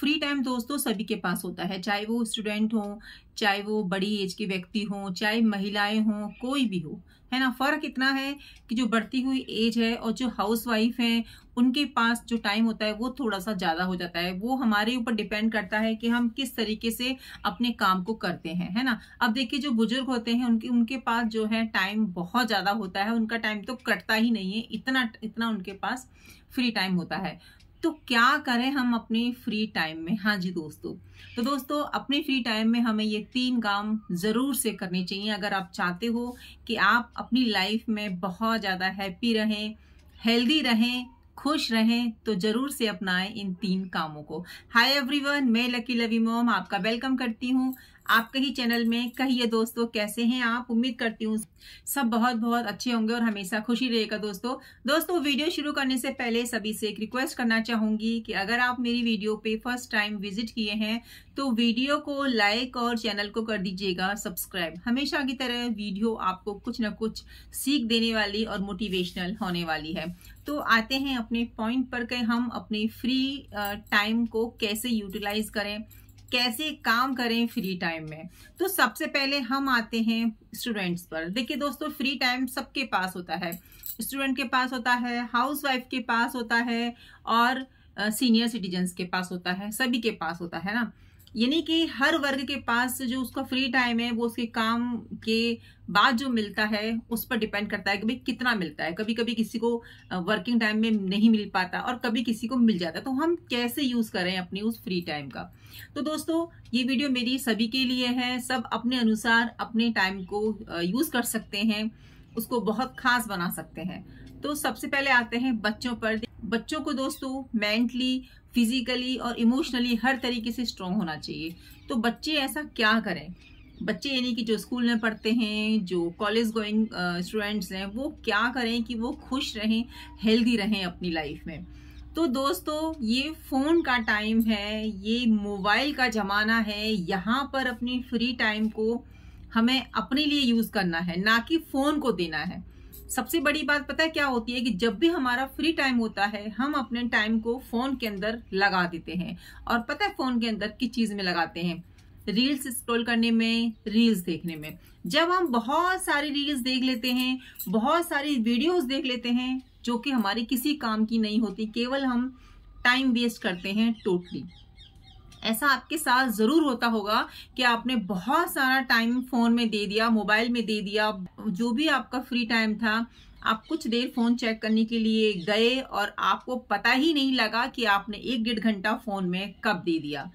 free time दोस्तों सभी के पास होता है चाहे वो स्टूडेंट हो चाहे वो बड़ी एज के व्यक्ति हो चाहे महिलाएं हों कोई भी हो है ना फ़र्क इतना है कि जो बढ़ती हुई एज है और जो हाउस वाइफ हैं उनके पास जो टाइम होता है वो थोड़ा सा ज़्यादा हो जाता है वो हमारे ऊपर डिपेंड करता है कि हम किस तरीके से अपने काम को करते हैं है ना अब देखिए जो बुजुर्ग होते हैं उनके उनके पास जो है टाइम बहुत ज़्यादा होता है उनका टाइम तो कटता ही नहीं है इतना इतना उनके पास फ्री टाइम होता है तो क्या करें हम अपने फ्री टाइम में हाँ जी दोस्तों तो दोस्तों अपने फ्री टाइम में हमें ये तीन काम ज़रूर से करने चाहिए अगर आप चाहते हो कि आप अपनी लाइफ में बहुत ज़्यादा हैप्पी रहें हेल्दी रहें खुश रहें तो ज़रूर से अपनाएं इन तीन कामों को हाय एवरीवन मैं लकी लवी मोम आपका वेलकम करती हूँ आपके ही चैनल में कहिए दोस्तों कैसे हैं आप उम्मीद करती हूँ सब बहुत बहुत अच्छे होंगे और हमेशा खुशी रहेगा दोस्तों दोस्तों वीडियो शुरू करने से पहले सभी से एक रिक्वेस्ट करना चाहूंगी कि अगर आप मेरी वीडियो पे फर्स्ट टाइम विजिट किए हैं तो वीडियो को लाइक और चैनल को कर दीजिएगा सब्सक्राइब हमेशा की तरह वीडियो आपको कुछ ना कुछ सीख देने वाली और मोटिवेशनल होने वाली है तो आते हैं अपने पॉइंट पर कि हम अपने फ्री टाइम को कैसे यूटिलाइज करें कैसे काम करें फ्री टाइम में तो सबसे पहले हम आते हैं स्टूडेंट्स पर देखिए दोस्तों फ्री टाइम सबके पास होता है स्टूडेंट के पास होता है हाउस वाइफ के पास होता है और सीनियर सिटीजन्स के पास होता है सभी के पास होता है ना यानी कि हर वर्ग के पास जो उसका फ्री टाइम है वो उसके काम के बाद जो मिलता है उस पर डिपेंड करता है कि भाई कितना मिलता है कभी कभी किसी को वर्किंग टाइम में नहीं मिल पाता और कभी किसी को मिल जाता तो हम कैसे यूज़ करें अपनी उस फ्री टाइम का तो दोस्तों ये वीडियो मेरी सभी के लिए है सब अपने अनुसार अपने टाइम को यूज़ कर सकते हैं उसको बहुत खास बना सकते हैं तो सबसे पहले आते हैं बच्चों पर बच्चों को दोस्तों मेंटली फिजिकली और इमोशनली हर तरीके से स्ट्रांग होना चाहिए तो बच्चे ऐसा क्या करें बच्चे यानी कि जो स्कूल में पढ़ते हैं जो कॉलेज गोइंग स्टूडेंट्स हैं वो क्या करें कि वो खुश रहें हेल्दी रहें अपनी लाइफ में तो दोस्तों ये फ़ोन का टाइम है ये मोबाइल का ज़माना है यहाँ पर अपनी फ्री टाइम को हमें अपने लिए यूज़ करना है ना कि फ़ोन को देना है सबसे बड़ी बात पता है क्या होती है कि जब भी हमारा फ्री टाइम होता है हम अपने टाइम को फोन के अंदर लगा देते हैं और पता है फोन के अंदर किस चीज में लगाते हैं रील्स स्क्रॉल करने में रील्स देखने में जब हम बहुत सारी रील्स देख लेते हैं बहुत सारी वीडियोस देख लेते हैं जो कि हमारे किसी काम की नहीं होती केवल हम टाइम वेस्ट करते हैं टोटली ऐसा आपके साथ ज़रूर होता होगा कि आपने बहुत सारा टाइम फ़ोन में दे दिया मोबाइल में दे दिया जो भी आपका फ्री टाइम था आप कुछ देर फ़ोन चेक करने के लिए गए और आपको पता ही नहीं लगा कि आपने एक डेढ़ घंटा फ़ोन में कब दे दिया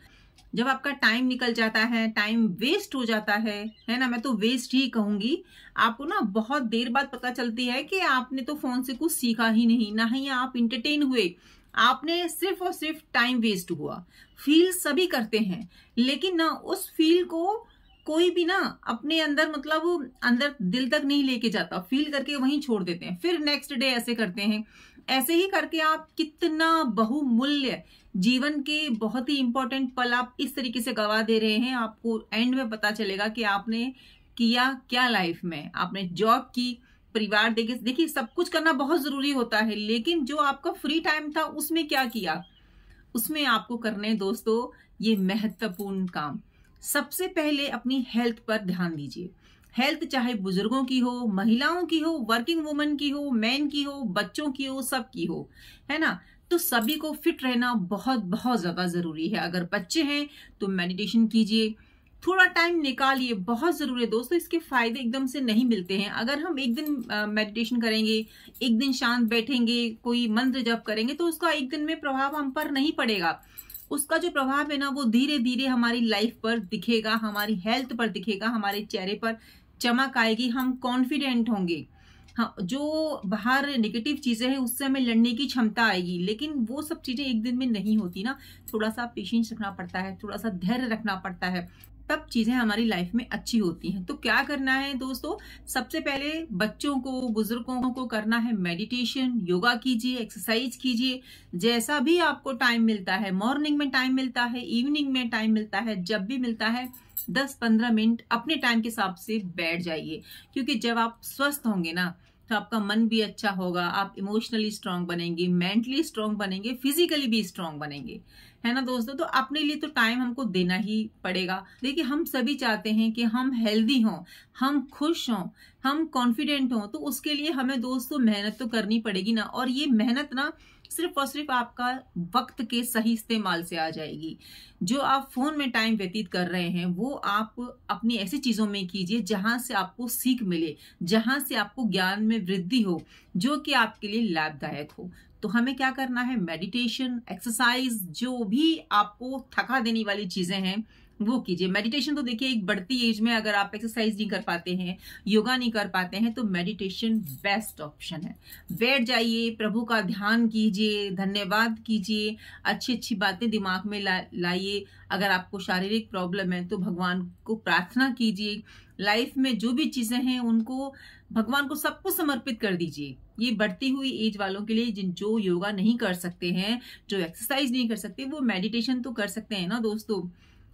जब आपका टाइम निकल जाता है टाइम वेस्ट हो जाता है है ना मैं तो वेस्ट ही कहूंगी आपको ना बहुत देर बाद पता चलती है कि आपने तो फोन से कुछ सीखा ही नहीं ना ही आप इंटरटेन हुए आपने सिर्फ और सिर्फ टाइम वेस्ट हुआ फील सभी करते हैं लेकिन ना उस फील को कोई भी ना अपने अंदर मतलब अंदर दिल तक नहीं लेके जाता फील करके वहीं छोड़ देते हैं फिर नेक्स्ट डे ऐसे करते हैं ऐसे ही करके आप कितना बहुमूल्य जीवन के बहुत ही इंपॉर्टेंट पल आप इस तरीके से गवा दे रहे हैं आपको एंड में पता चलेगा कि आपने किया क्या लाइफ में आपने जॉब की परिवार देखिए देखिए सब कुछ करना बहुत जरूरी होता है लेकिन जो आपका फ्री टाइम था उसमें क्या किया उसमें आपको करने दोस्तों ये महत्वपूर्ण काम सबसे पहले अपनी हेल्थ पर ध्यान दीजिए हेल्थ चाहे बुजुर्गों की हो महिलाओं की हो वर्किंग वुमेन की हो मैन की हो बच्चों की हो सब की हो है ना तो सभी को फिट रहना बहुत बहुत ज़्यादा ज़रूरी है अगर बच्चे हैं तो मेडिटेशन कीजिए थोड़ा टाइम निकालिए बहुत ज़रूरी है दोस्तों इसके फायदे एकदम से नहीं मिलते हैं अगर हम एक दिन मेडिटेशन करेंगे एक दिन शांत बैठेंगे कोई मंत्र जप करेंगे तो उसका एक दिन में प्रभाव हम पर नहीं पड़ेगा उसका जो प्रभाव है ना वो धीरे धीरे हमारी लाइफ पर दिखेगा हमारी हेल्थ पर दिखेगा हमारे चेहरे पर चमक आएगी हम कॉन्फिडेंट होंगे हाँ जो बाहर नेगेटिव चीज़ें हैं उससे हमें लड़ने की क्षमता आएगी लेकिन वो सब चीज़ें एक दिन में नहीं होती ना थोड़ा सा पेशेंस रखना पड़ता है थोड़ा सा धैर्य रखना पड़ता है तब चीज़ें हमारी लाइफ में अच्छी होती हैं तो क्या करना है दोस्तों सबसे पहले बच्चों को बुजुर्गों को करना है मेडिटेशन योगा कीजिए एक्सरसाइज कीजिए जैसा भी आपको टाइम मिलता है मॉर्निंग में टाइम मिलता है इवनिंग में टाइम मिलता है जब भी मिलता है दस पंद्रह मिनट अपने टाइम के हिसाब से बैठ जाइए क्योंकि जब आप स्वस्थ होंगे ना तो आपका मन भी अच्छा होगा आप इमोशनली स्ट्रांग बनेंगे मेंटली स्ट्रांग बनेंगे फिजिकली भी स्ट्रांग बनेंगे है ना दोस्तों तो अपने लिए तो टाइम हमको देना ही पड़ेगा देखिए हम सभी चाहते हैं कि हम हेल्दी हों हम खुश हों हम कॉन्फिडेंट हों तो उसके लिए हमें दोस्तों मेहनत तो करनी पड़ेगी ना और ये मेहनत ना सिर्फ और सिर्फ आपका वक्त के सही इस्तेमाल से आ जाएगी जो आप फोन में टाइम व्यतीत कर रहे हैं वो आप अपनी ऐसी चीजों में कीजिए जहां से आपको सीख मिले जहां से आपको ज्ञान में वृद्धि हो जो कि आपके लिए लाभदायक हो तो हमें क्या करना है मेडिटेशन एक्सरसाइज जो भी आपको थका देने वाली चीजें हैं वो कीजिए मेडिटेशन तो देखिए एक बढ़ती एज में अगर आप एक्सरसाइज नहीं कर पाते हैं योगा नहीं कर पाते हैं तो मेडिटेशन बेस्ट ऑप्शन है बैठ जाइए प्रभु का ध्यान कीजिए धन्यवाद कीजिए अच्छी अच्छी बातें दिमाग में ला लाइए अगर आपको शारीरिक प्रॉब्लम है तो भगवान को प्रार्थना कीजिए लाइफ में जो भी चीज़ें हैं उनको भगवान को सबको समर्पित कर दीजिए ये बढ़ती हुई एज वालों के लिए जिन जो योगा नहीं कर सकते हैं जो एक्सरसाइज नहीं कर सकते वो मेडिटेशन तो कर सकते हैं ना दोस्तों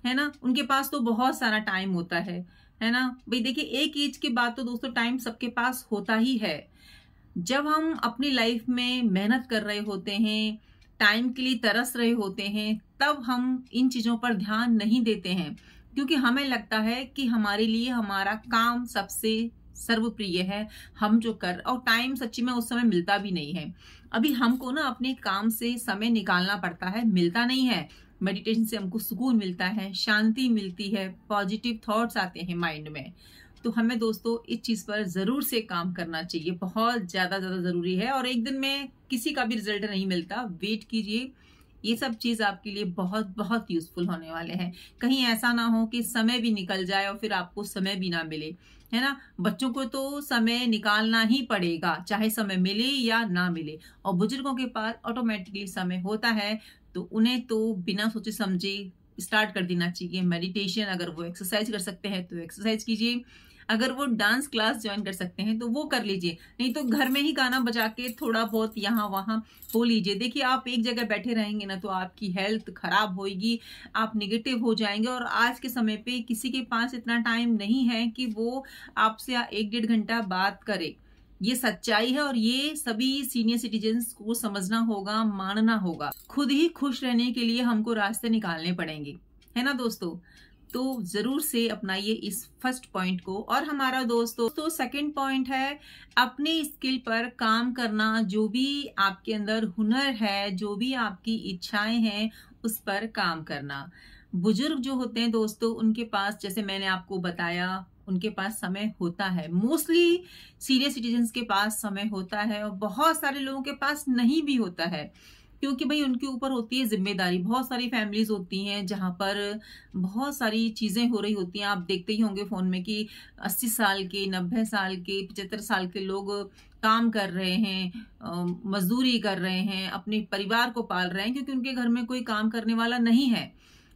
है ना उनके पास तो बहुत सारा टाइम होता है है ना भाई देखिए एक एज के बाद तो दोस्तों टाइम सबके पास होता ही है जब हम अपनी लाइफ में मेहनत कर रहे होते हैं टाइम के लिए तरस रहे होते हैं तब हम इन चीज़ों पर ध्यान नहीं देते हैं क्योंकि हमें लगता है कि हमारे लिए हमारा काम सबसे सर्वप्रिय है हम जो कर और टाइम सच्ची में उस समय मिलता भी नहीं है अभी हमको ना अपने काम से समय निकालना पड़ता है मिलता नहीं है मेडिटेशन से हमको सुकून मिलता है शांति मिलती है पॉजिटिव थॉट्स आते हैं माइंड में तो हमें दोस्तों इस चीज़ पर ज़रूर से काम करना चाहिए बहुत ज़्यादा ज़्यादा ज़रूरी है और एक दिन में किसी का भी रिजल्ट नहीं मिलता वेट कीजिए ये सब चीज़ आपके लिए बहुत बहुत यूजफुल होने वाले हैं कहीं ऐसा ना हो कि समय भी निकल जाए और फिर आपको समय भी ना मिले है ना बच्चों को तो समय निकालना ही पड़ेगा चाहे समय मिले या ना मिले और बुजुर्गों के पास ऑटोमेटिकली समय होता है तो उन्हें तो बिना सोचे समझे स्टार्ट कर देना चाहिए मेडिटेशन अगर वो एक्सरसाइज कर सकते हैं तो एक्सरसाइज कीजिए अगर वो डांस क्लास ज्वाइन कर सकते हैं तो वो कर लीजिए नहीं तो घर में ही गाना बजा के थोड़ा बहुत यहाँ वहाँ हो लीजिए देखिए आप एक जगह बैठे रहेंगे ना तो आपकी हेल्थ खराब होगी आप निगेटिव हो जाएंगे और आज के समय पे किसी के पास इतना टाइम नहीं है कि वो आपसे एक डेढ़ घंटा बात करे ये सच्चाई है और ये सभी सीनियर सिटीजन को समझना होगा मानना होगा खुद ही खुश रहने के लिए हमको रास्ते निकालने पड़ेंगे है ना दोस्तों तो जरूर से अपनाइए इस फर्स्ट पॉइंट को और हमारा दोस्तों तो सेकंड पॉइंट है अपने स्किल पर काम करना जो भी आपके अंदर हुनर है जो भी आपकी इच्छाएं हैं उस पर काम करना बुजुर्ग जो होते हैं दोस्तों उनके पास जैसे मैंने आपको बताया उनके पास समय होता है मोस्टली सीनियर सिटीजन के पास समय होता है और बहुत सारे लोगों के पास नहीं भी होता है क्योंकि भाई उनके ऊपर होती है जिम्मेदारी बहुत सारी फैमिलीज होती हैं जहाँ पर बहुत सारी चीज़ें हो रही होती हैं आप देखते ही होंगे फ़ोन में कि अस्सी साल के नब्बे साल के पचहत्तर साल के लोग काम कर रहे हैं मजदूरी कर रहे हैं अपने परिवार को पाल रहे हैं क्योंकि उनके घर में कोई काम करने वाला नहीं है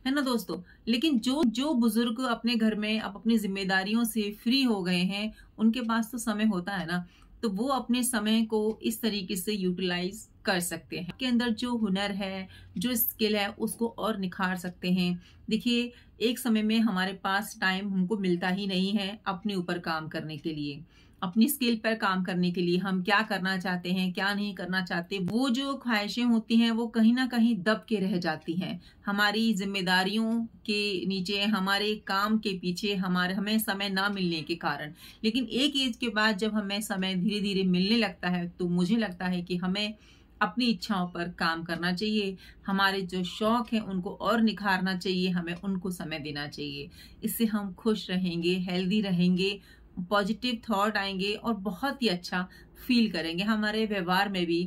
है ना दोस्तों लेकिन जो जो बुजुर्ग अपने घर में अब अपनी जिम्मेदारियों से फ्री हो गए हैं उनके पास तो समय होता है ना तो वो अपने समय को इस तरीके से यूटिलाइज कर सकते हैं के अंदर जो हुनर है जो स्किल है उसको और निखार सकते हैं देखिए एक समय में हमारे पास टाइम हमको मिलता ही नहीं है अपने ऊपर काम करने के लिए अपनी स्किल पर काम करने के लिए हम क्या करना चाहते हैं क्या नहीं करना चाहते वो जो ख्वाहिशें होती हैं वो कहीं ना कहीं दब के रह जाती हैं हमारी जिम्मेदारियों के नीचे हमारे काम के पीछे हमारे हमें समय ना मिलने के कारण लेकिन एक एज के बाद जब हमें समय धीरे धीरे मिलने लगता है तो मुझे लगता है कि हमें अपनी इच्छाओं पर काम करना चाहिए हमारे जो शौक हैं उनको और निखारना चाहिए हमें उनको समय देना चाहिए इससे हम खुश रहेंगे हेल्दी रहेंगे पॉजिटिव थॉट आएंगे और बहुत ही अच्छा फील करेंगे हमारे व्यवहार में भी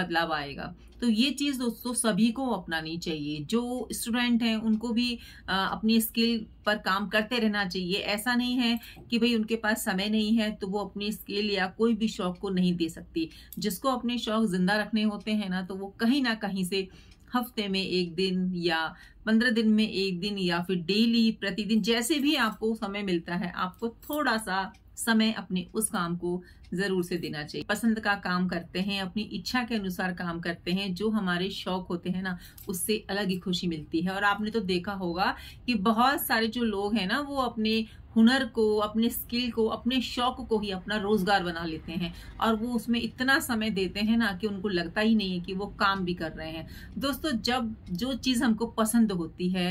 बदलाव आएगा तो ये चीज़ दोस्तों सभी को अपनानी चाहिए जो स्टूडेंट हैं उनको भी आ, अपनी स्किल पर काम करते रहना चाहिए ऐसा नहीं है कि भाई उनके पास समय नहीं है तो वो अपनी स्किल या कोई भी शौक को नहीं दे सकती जिसको अपने शौक जिंदा रखने होते हैं ना तो वो कहीं ना कहीं से हफ्ते में एक दिन या पंद्रह दिन में एक दिन या फिर डेली प्रतिदिन जैसे भी आपको समय मिलता है आपको थोड़ा सा समय अपने उस काम को जरूर से देना चाहिए पसंद का काम करते हैं अपनी इच्छा के अनुसार काम करते हैं जो हमारे शौक होते हैं ना उससे अलग ही खुशी मिलती है और आपने तो देखा होगा कि बहुत सारे जो लोग हैं ना वो अपने हुनर को अपने स्किल को अपने शौक को ही अपना रोजगार बना लेते हैं और वो उसमें इतना समय देते हैं ना कि उनको लगता ही नहीं है कि वो काम भी कर रहे हैं दोस्तों जब जो चीज़ हमको पसंद होती है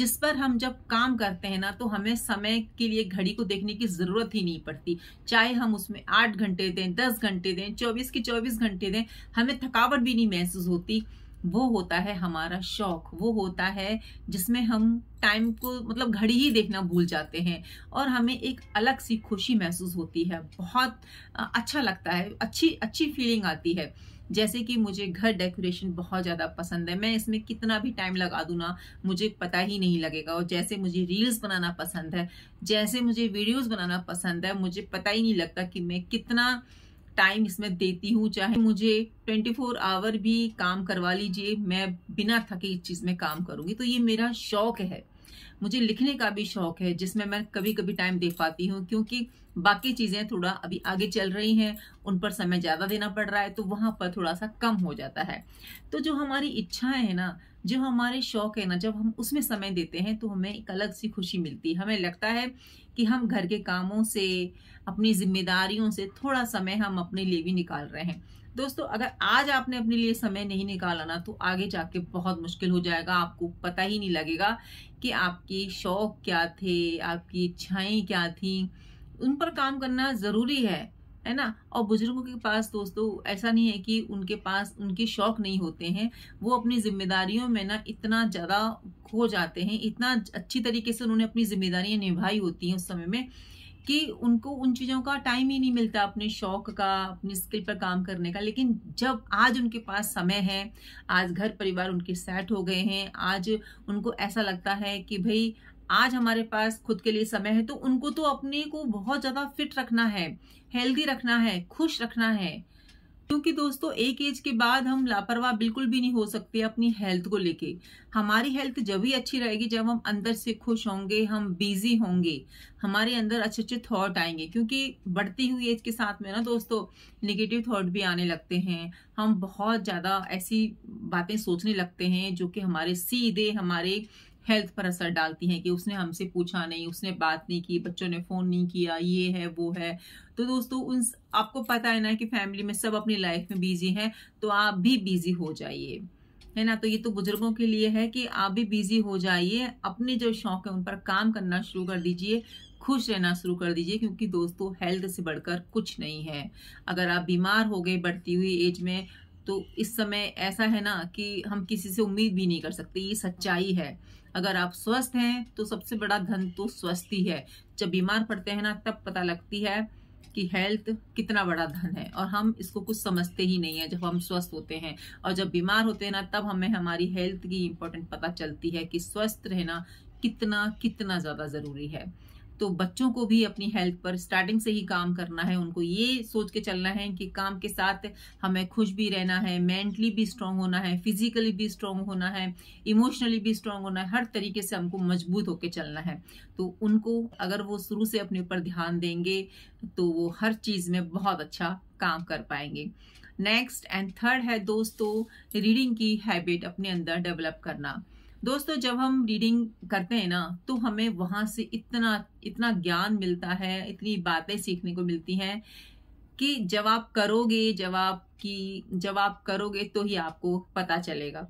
जिस पर हम जब काम करते हैं ना तो हमें समय के लिए घड़ी को देखने की ज़रूरत ही नहीं पड़ती चाहे हम उसमें आठ घंटे दें दस घंटे दें चौबीस की चौबीस घंटे दें हमें थकावट भी नहीं महसूस होती वो होता है हमारा शौक वो होता है जिसमें हम टाइम को मतलब घड़ी ही देखना भूल जाते हैं और हमें एक अलग सी खुशी महसूस होती है बहुत अच्छा लगता है अच्छी अच्छी फीलिंग आती है जैसे कि मुझे घर डेकोरेशन बहुत ज़्यादा पसंद है मैं इसमें कितना भी टाइम लगा दूँ ना मुझे पता ही नहीं लगेगा और जैसे मुझे रील्स बनाना पसंद है जैसे मुझे वीडियोज़ बनाना पसंद है मुझे पता ही नहीं लगता कि मैं कितना टाइम इसमें देती हूँ चाहे मुझे 24 फोर आवर भी काम करवा लीजिए मैं बिना थके इस चीज़ में काम करूँगी तो ये मेरा शौक है मुझे लिखने का भी शौक है जिसमें मैं कभी कभी टाइम दे पाती हूँ क्योंकि बाकी चीज़ें थोड़ा अभी आगे चल रही हैं उन पर समय ज़्यादा देना पड़ रहा है तो वहाँ पर थोड़ा सा कम हो जाता है तो जो हमारी इच्छा हैं ना जो हमारे शौक है ना जब हम उसमें समय देते हैं तो हमें एक अलग सी खुशी मिलती है हमें लगता है कि हम घर के कामों से अपनी जिम्मेदारियों से थोड़ा समय हम अपने लिए भी निकाल रहे हैं दोस्तों अगर आज आपने अपने लिए समय नहीं निकाला ना तो आगे जाके बहुत मुश्किल हो जाएगा आपको पता ही नहीं लगेगा कि आपके शौक क्या थे आपकी इच्छाएं क्या थी उन पर काम करना ज़रूरी है है ना और बुजुर्गों के पास दोस्तों ऐसा नहीं है कि उनके पास उनके शौक नहीं होते हैं वो अपनी जिम्मेदारियों में ना इतना ज़्यादा खो जाते हैं इतना अच्छी तरीके से उन्होंने अपनी जिम्मेदारियां निभाई होती हैं उस समय में कि उनको उन चीज़ों का टाइम ही नहीं मिलता अपने शौक का अपने स्किल पर काम करने का लेकिन जब आज उनके पास समय है आज घर परिवार उनके सेट हो गए हैं आज उनको ऐसा लगता है कि भाई आज हमारे पास खुद के लिए समय है तो उनको तो अपने को बहुत ज़्यादा फिट रखना है हेल्दी रखना है खुश रखना है क्योंकि दोस्तों एक एज के बाद हम लापरवाह बिल्कुल भी नहीं हो सकते अपनी हेल्थ को लेके हमारी हेल्थ जब ही अच्छी रहेगी जब हम अंदर से खुश होंगे हम बिजी होंगे हमारे अंदर अच्छे अच्छे थॉट आएंगे क्योंकि बढ़ती हुई एज के साथ में ना दोस्तों निगेटिव थॉट भी आने लगते हैं हम बहुत ज़्यादा ऐसी बातें सोचने लगते हैं जो कि हमारे सीधे हमारे हेल्थ पर असर डालती हैं कि उसने हमसे पूछा नहीं उसने बात नहीं की बच्चों ने फ़ोन नहीं किया ये है वो है तो दोस्तों उन आपको पता है ना कि फैमिली में सब अपनी लाइफ में बिजी हैं तो आप भी बिजी हो जाइए है ना तो ये तो बुजुर्गों के लिए है कि आप भी बिजी हो जाइए अपने जो शौक है उन पर काम करना शुरू कर दीजिए खुश रहना शुरू कर दीजिए क्योंकि दोस्तों हेल्थ से बढ़कर कुछ नहीं है अगर आप बीमार हो गए बढ़ती हुई एज में तो इस समय ऐसा है ना कि हम किसी से उम्मीद भी नहीं कर सकते ये सच्चाई है अगर आप स्वस्थ हैं तो सबसे बड़ा धन तो स्वस्थ ही है जब बीमार पड़ते हैं ना तब पता लगती है कि हेल्थ कितना बड़ा धन है और हम इसको कुछ समझते ही नहीं है जब हम स्वस्थ होते हैं और जब बीमार होते हैं ना तब हमें हमारी हेल्थ की इम्पोर्टेंट पता चलती है कि स्वस्थ रहना कितना कितना ज़्यादा ज़रूरी है तो बच्चों को भी अपनी हेल्थ पर स्टार्टिंग से ही काम करना है उनको ये सोच के चलना है कि काम के साथ हमें खुश भी रहना है मेंटली भी स्ट्रांग होना है फिजिकली भी स्ट्रांग होना है इमोशनली भी स्ट्रांग होना है हर तरीके से हमको मजबूत होकर चलना है तो उनको अगर वो शुरू से अपने ऊपर ध्यान देंगे तो वो हर चीज़ में बहुत अच्छा काम कर पाएंगे नेक्स्ट एंड थर्ड है दोस्तों रीडिंग की हैबिट अपने अंदर डेवलप करना दोस्तों जब हम रीडिंग करते हैं ना तो हमें वहां से इतना इतना ज्ञान मिलता है इतनी बातें सीखने को मिलती हैं कि जब आप करोगे जब आप की जब आप करोगे तो ही आपको पता चलेगा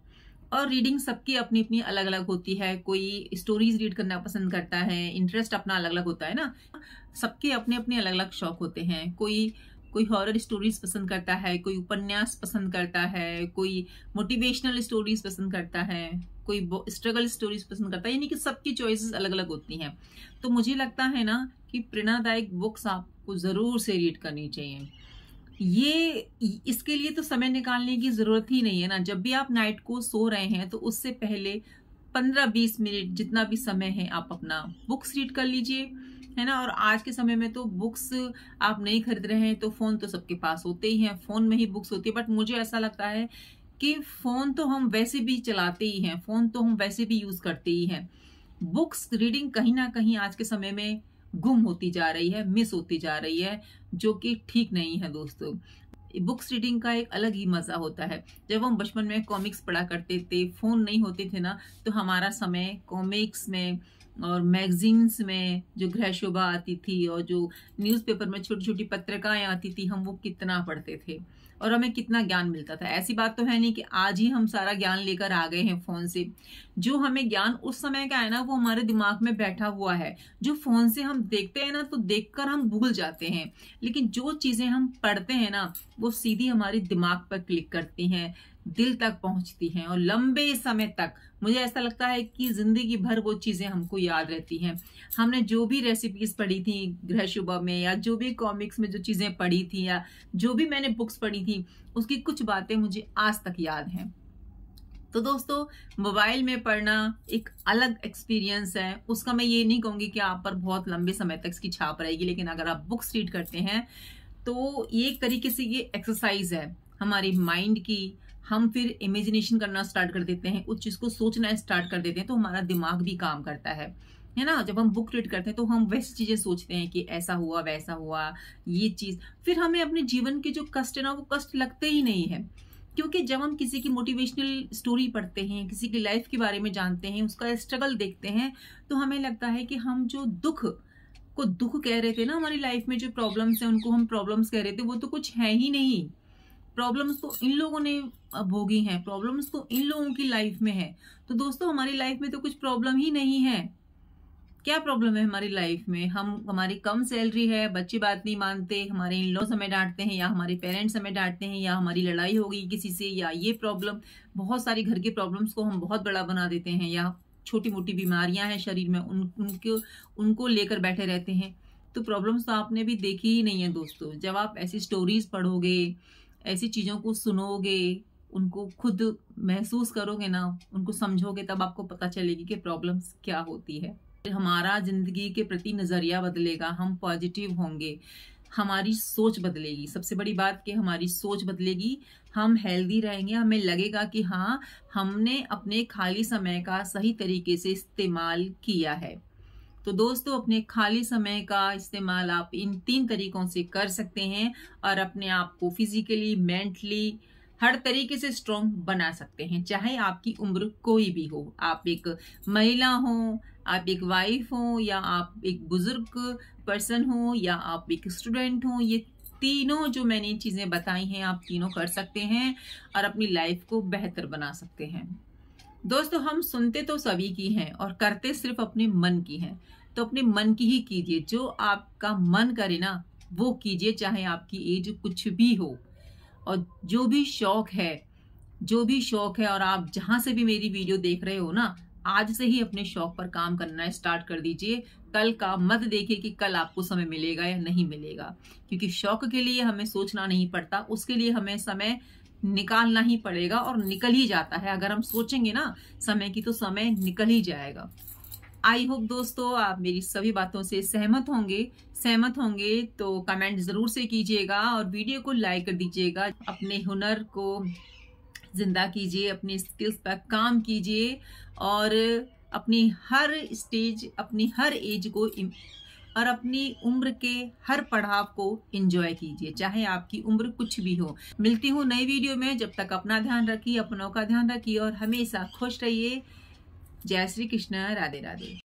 और रीडिंग सबकी अपनी अपनी अलग अलग होती है कोई स्टोरीज रीड करना पसंद करता है इंटरेस्ट अपना अलग अलग होता है ना सबके अपने अपने अलग अलग शौक होते हैं कोई कोई हॉरर स्टोरीज पसंद करता है कोई उपन्यास पसंद करता है कोई मोटिवेशनल स्टोरीज पसंद करता है कोई स्ट्रगल स्टोरीज पसंद करता है यानी कि सबकी चॉइसेस अलग अलग होती हैं तो मुझे लगता है ना कि प्रेरणादायक बुक्स आपको ज़रूर से रीड करनी चाहिए ये इसके लिए तो समय निकालने की ज़रूरत ही नहीं है ना जब भी आप नाइट को सो रहे हैं तो उससे पहले पंद्रह बीस मिनट जितना भी समय है आप अपना बुक्स रीड कर लीजिए है ना और आज के समय में तो बुक्स आप नहीं खरीद रहे हैं तो फ़ोन तो सबके पास होते ही हैं फ़ोन में ही बुक्स होती है बट मुझे ऐसा लगता है कि फ़ोन तो हम वैसे भी चलाते ही हैं फ़ोन तो हम वैसे भी यूज़ करते ही हैं बुक्स रीडिंग कहीं ना कहीं आज के समय में गुम होती जा रही है मिस होती जा रही है जो कि ठीक नहीं है दोस्तों बुक्स रीडिंग का एक अलग ही मज़ा होता है जब हम बचपन में कॉमिक्स पढ़ा करते थे फ़ोन नहीं होते थे ना तो हमारा समय कॉमिक्स में और मैगजीन्स में जो गृह शोभा आती थी और जो न्यूज़पेपर में छोटी छोटी पत्रिकाएं आती थी हम वो कितना पढ़ते थे और हमें कितना ज्ञान मिलता था ऐसी बात तो है नहीं कि आज ही हम सारा ज्ञान लेकर आ गए हैं फ़ोन से जो हमें ज्ञान उस समय का है ना वो हमारे दिमाग में बैठा हुआ है जो फ़ोन से हम देखते हैं ना तो देखकर हम भूल जाते हैं लेकिन जो चीज़ें हम पढ़ते हैं ना वो सीधी हमारे दिमाग पर क्लिक करती हैं दिल तक पहुंचती हैं और लंबे समय तक मुझे ऐसा लगता है कि ज़िंदगी भर वो चीज़ें हमको याद रहती हैं हमने जो भी रेसिपीज़ पढ़ी थी गृह शुभ में या जो भी कॉमिक्स में जो चीज़ें पढ़ी थी या जो भी मैंने बुक्स पढ़ी थी उसकी कुछ बातें मुझे आज तक याद हैं तो दोस्तों मोबाइल में पढ़ना एक अलग एक्सपीरियंस है उसका मैं ये नहीं कहूँगी कि आप पर बहुत लंबे समय तक इसकी छाप रहेगी लेकिन अगर आप बुक्स रीड करते हैं तो ये एक तरीके से ये एक्सरसाइज है हमारे माइंड की हम फिर इमेजिनेशन करना स्टार्ट कर देते हैं उस चीज़ को सोचना स्टार्ट कर देते हैं तो हमारा दिमाग भी काम करता है है ना जब हम बुक रीड करते हैं तो हम वैसी चीज़ें सोचते हैं कि ऐसा हुआ वैसा हुआ ये चीज़ फिर हमें अपने जीवन के जो कष्ट है ना वो कष्ट लगते ही नहीं है क्योंकि जब हम किसी की मोटिवेशनल स्टोरी पढ़ते हैं किसी की लाइफ के बारे में जानते हैं उसका स्ट्रगल देखते हैं तो हमें लगता है कि हम जो दुख को दुख कह रहे थे ना हमारी लाइफ में जो प्रॉब्लम्स हैं उनको हम प्रॉब्लम्स कह रहे थे वो तो कुछ है ही नहीं प्रॉब्लम्स तो इन लोगों ने भोगी हैं प्रॉब्लम्स तो इन लोगों की लाइफ में है तो दोस्तों हमारी लाइफ में तो कुछ प्रॉब्लम ही नहीं है क्या प्रॉब्लम है हमारी लाइफ में हम हमारी कम सैलरी है बच्चे बात नहीं मानते हमारे इन लोग हमें डांटते हैं या हमारे पेरेंट्स हमें डांटते हैं या हमारी लड़ाई हो गई किसी से या ये प्रॉब्लम बहुत सारी घर के प्रॉब्लम्स को हम बहुत बड़ा बना देते हैं या छोटी मोटी बीमारियां हैं शरीर में उन उनके उनको लेकर बैठे रहते हैं तो प्रॉब्लम्स तो आपने भी देखी ही नहीं है दोस्तों जब आप ऐसी स्टोरीज पढ़ोगे ऐसी चीज़ों को सुनोगे उनको खुद महसूस करोगे ना उनको समझोगे तब आपको पता चलेगी कि प्रॉब्लम्स क्या होती है हमारा ज़िंदगी के प्रति नज़रिया बदलेगा हम पॉजिटिव होंगे हमारी सोच बदलेगी सबसे बड़ी बात कि हमारी सोच बदलेगी हम हेल्दी रहेंगे हमें लगेगा कि हाँ हमने अपने खाली समय का सही तरीके से इस्तेमाल किया है तो दोस्तों अपने खाली समय का इस्तेमाल आप इन तीन तरीकों से कर सकते हैं और अपने आप को फिजिकली मेंटली हर तरीके से स्ट्रोंग बना सकते हैं चाहे आपकी उम्र कोई भी हो आप एक महिला हो आप एक वाइफ हो या आप एक बुजुर्ग पर्सन हो या आप एक स्टूडेंट हो ये तीनों जो मैंने चीज़ें बताई हैं आप तीनों कर सकते हैं और अपनी लाइफ को बेहतर बना सकते हैं दोस्तों हम सुनते तो सभी की हैं और करते सिर्फ अपने मन की हैं तो अपने मन की ही कीजिए जो आपका मन करे ना वो कीजिए चाहे आपकी एज कुछ भी हो और जो भी शौक है जो भी शौक है और आप जहां से भी मेरी वीडियो देख रहे हो ना आज से ही अपने शौक पर काम करना स्टार्ट कर दीजिए कल का मत देखिए कि कल आपको समय मिलेगा या नहीं मिलेगा क्योंकि शौक के लिए हमें सोचना नहीं पड़ता उसके लिए हमें समय निकालना ही पड़ेगा और निकल ही जाता है अगर हम सोचेंगे ना समय की तो समय निकल ही जाएगा आई होप दोस्तों आप मेरी सभी बातों से सहमत होंगे सहमत होंगे तो कमेंट ज़रूर से कीजिएगा और वीडियो को लाइक कर दीजिएगा अपने हुनर को ज़िंदा कीजिए अपने स्किल्स पर काम कीजिए और अपनी हर स्टेज अपनी हर एज को और अपनी उम्र के हर पड़ाव को एंजॉय कीजिए चाहे आपकी उम्र कुछ भी हो मिलती हूँ नई वीडियो में जब तक अपना ध्यान रखिए अपनों का ध्यान रखिए और हमेशा खुश रहिए जय श्री कृष्ण राधे राधे